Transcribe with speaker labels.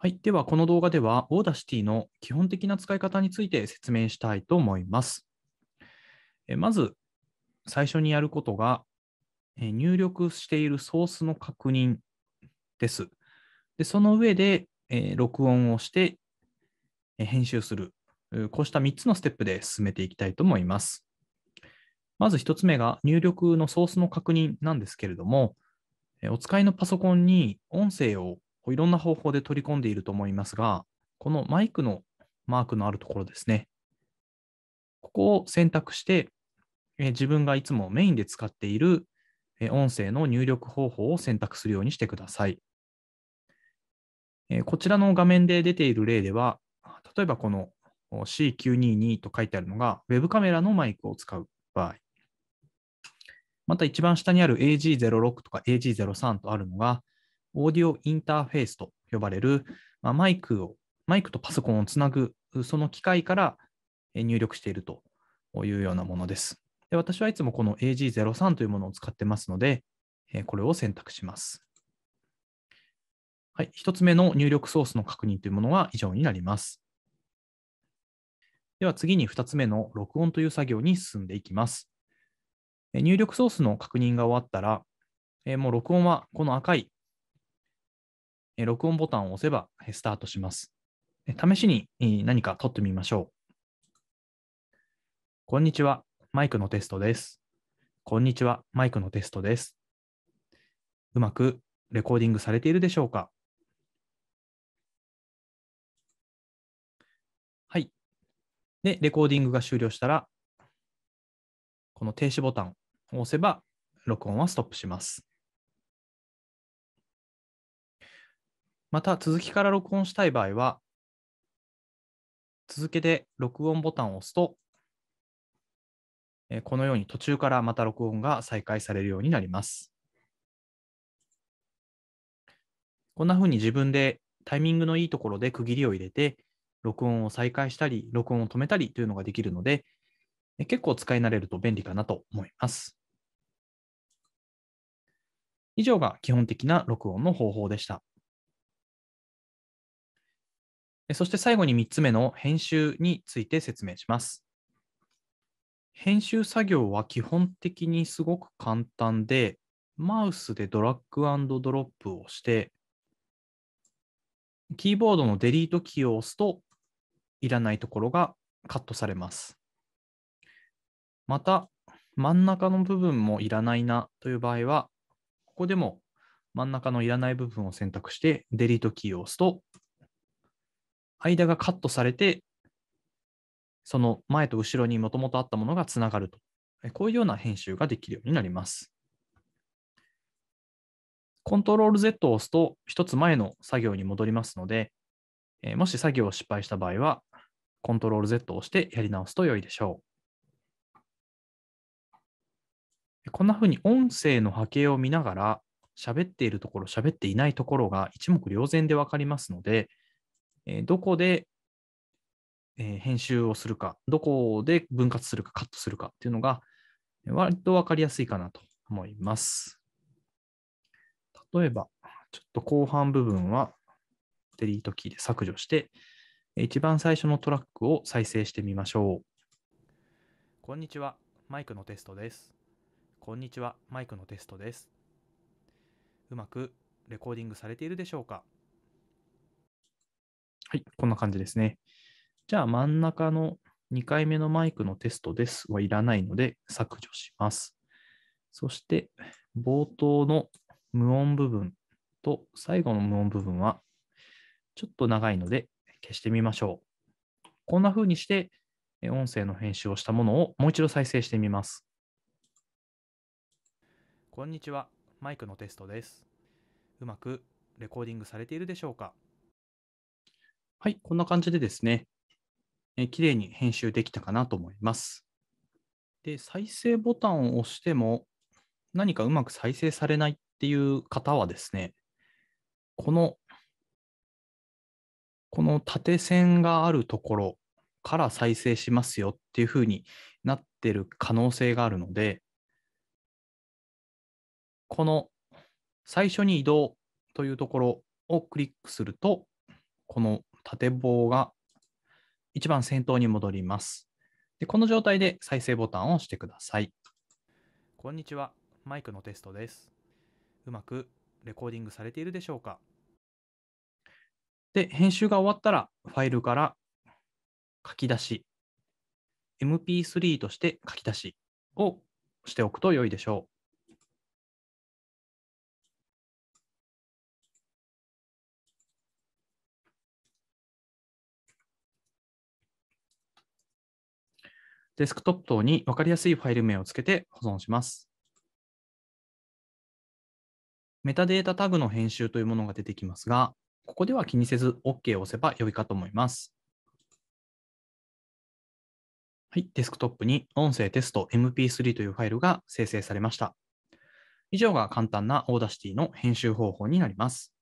Speaker 1: はい。では、この動画では、オーダーシティの基本的な使い方について説明したいと思います。えまず、最初にやることが、え入力しているソースの確認です。でその上で、え録音をして、え編集する。こうした3つのステップで進めていきたいと思います。まず1つ目が入力のソースの確認なんですけれども、お使いのパソコンに音声をいろんな方法で取り込んでいると思いますが、このマイクのマークのあるところですね。ここを選択して、え自分がいつもメインで使っている、え音声の入力方法を選択するようにしてください。えこちらの画面で出ている例では、例えばこの C922 と書いてあるのが Web カメラのマイクを使う場合、また一番下にある AG06 とか AG03 とあるのがオーディオインターフェースと呼ばれる、まあ、マイクを、マイクとパソコンをつなぐ、その機械から入力しているというようなものです。で私はいつもこの AG03 というものを使ってますので、これを選択します。はい、1つ目の入力ソースの確認というものは以上になります。では次に2つ目の録音という作業に進んでいきます。入力ソースの確認が終わったら、もう録音はこの赤い録音ボタンを押せばスタートします。試しに何か撮ってみましょう。こんにちは、マイクのテストです。こんにちは、マイクのテストです。うまくレコーディングされているでしょうかはい。で、レコーディングが終了したら、この停止ボタンを押せば、録音はストップします。また、続きから録音したい場合は、続けて録音ボタンを押すと、このように途中からまた録音が再開されるようになります。こんなふうに自分でタイミングのいいところで区切りを入れて、録音を再開したり、録音を止めたりというのができるので、結構使い慣れると便利かなと思います。以上が基本的な録音の方法でした。そして最後に3つ目の編集について説明します。編集作業は基本的にすごく簡単で、マウスでドラッグドロップをして、キーボードのデリートキーを押すと、いらないところがカットされます。また、真ん中の部分もいらないなという場合は、ここでも真ん中のいらない部分を選択して、デリートキーを押すと、間がカットされて、その前と後ろにもともとあったものがつながると。こういうような編集ができるようになります。コントロール Z を押すと、一つ前の作業に戻りますので、もし作業を失敗した場合は、コントロール Z を押してやり直すと良いでしょう。こんなふうに音声の波形を見ながら、喋っているところ、喋っていないところが一目瞭然で分かりますので、えどこで、え編集をするか、どこで分割するか、カットするかっていうのが、割と分かりやすいかなと思います。例えば、ちょっと後半部分はデリートキーで削除して、一番最初のトラックを再生してみましょう。こんにちは、マイクのテストです。こんにちは、マイクのテストです。うまくレコーディングされているでしょうかはい、こんな感じですね。じゃあ真ん中の2回目のマイクのテストですはいらないので削除します。そして冒頭の無音部分と最後の無音部分はちょっと長いので消してみましょう。こんな風にして音声の編集をしたものをもう一度再生してみます。こんにちは。マイクのテストです。うまくレコーディングされているでしょうかはい、こんな感じでですね、えー、綺麗に編集できたかなと思います。で、再生ボタンを押しても、何かうまく再生されないっていう方はですね、この、この縦線があるところから再生しますよっていうふうになってる可能性があるので、この最初に移動というところをクリックすると、この縦棒が一番先頭に戻ります。でこの状態で再生ボタンを押してください。こんにちは。マイクのテストです。うまくレコーディングされているでしょうかで、編集が終わったら、ファイルから書き出し、MP3 として書き出しをしておくと良いでしょう。デスクトップ等に分かりやすいファイル名をつけて保存します。メタデータタグの編集というものが出てきますが、ここでは気にせず OK を押せば良いかと思います。はい、デスクトップに音声テスト MP3 というファイルが生成されました。以上が簡単なオーダーシティの編集方法になります。